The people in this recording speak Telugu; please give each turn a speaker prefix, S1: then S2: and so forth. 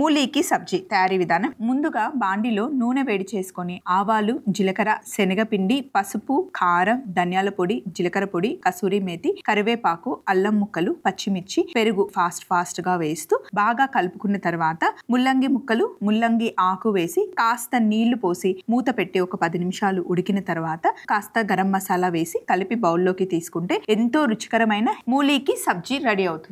S1: మూలీకి సబ్జీ తయారీ విధానం ముందుగా బాండిలో నూనె వేడి చేసుకొని ఆవాలు జీలకర్ర శనగపిండి పసుపు కారం ధనియాల పొడి జీలకర్ర పొడి కసూరి మేతి కరివేపాకు అల్లం ముక్కలు పచ్చిమిర్చి పెరుగు ఫాస్ట్ ఫాస్ట్ గా వేస్తూ బాగా కలుపుకున్న తర్వాత ముల్లంగి ముక్కలు ముల్లంగి ఆకు వేసి కాస్త నీళ్లు పోసి మూత పెట్టి ఒక పది నిమిషాలు ఉడికిన తర్వాత కాస్త గరం మసాలా వేసి కలిపి బౌల్లోకి తీసుకుంటే ఎంతో రుచికరమైన మూలీకి సబ్జీ రెడీ అవుతుంది